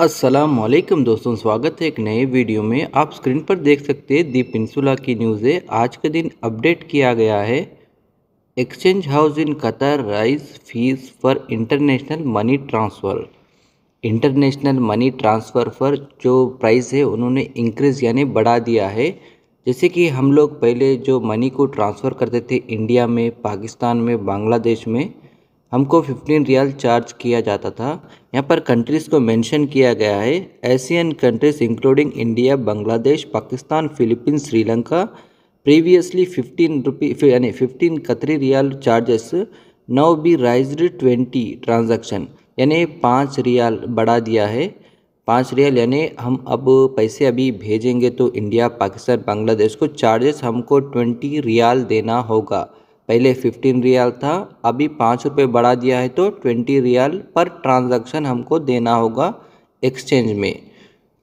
असलम दोस्तों स्वागत है एक नए वीडियो में आप स्क्रीन पर देख सकते हैं दी पिंसुला की न्यूज़ है आज के दिन अपडेट किया गया है exchange house in Qatar raise fees for international money transfer international money transfer पर जो प्राइस है उन्होंने इंक्रीज़ यानी बढ़ा दिया है जैसे कि हम लोग पहले जो मनी को ट्रांसफ़र करते थे इंडिया में पाकिस्तान में बांग्लादेश में हमको फिफ्टीन रियाल चार्ज किया जाता था यहाँ पर कंट्रीज़ को मेंशन किया गया है Asian countries including India Bangladesh Pakistan Philippines Sri Lanka previously fifteen rupee यानी fifteen Qatari riyal charges now be raise twenty transaction यानी पाँच रियाल बढ़ा दिया है पाँच रियाल यानी हम अब पैसे अभी भेजेंगे तो इंडिया पाकिस्तान बांग्लादेश को चार्जेस हमको ट्वेंटी रियाल देना होगा पहले फिफ्टीन रियाल था अभी पाँच रुपये बढ़ा दिया है तो ट्वेंटी रियाल पर ट्रांजैक्शन हमको देना होगा एक्सचेंज में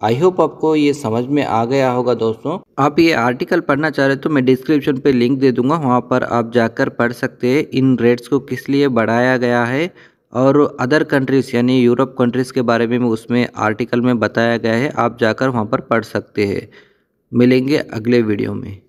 आई होप आपको ये समझ में आ गया होगा दोस्तों आप ये आर्टिकल पढ़ना चाह रहे तो मैं डिस्क्रिप्शन पे लिंक दे दूंगा वहाँ पर आप जाकर पढ़ सकते हैं इन रेट्स को किस लिए बढ़ाया गया है और अदर कंट्रीज़ यानी यूरोप कंट्रीज़ के बारे में उसमें आर्टिकल में बताया गया है आप जाकर वहाँ पर पढ़ सकते हैं मिलेंगे अगले वीडियो में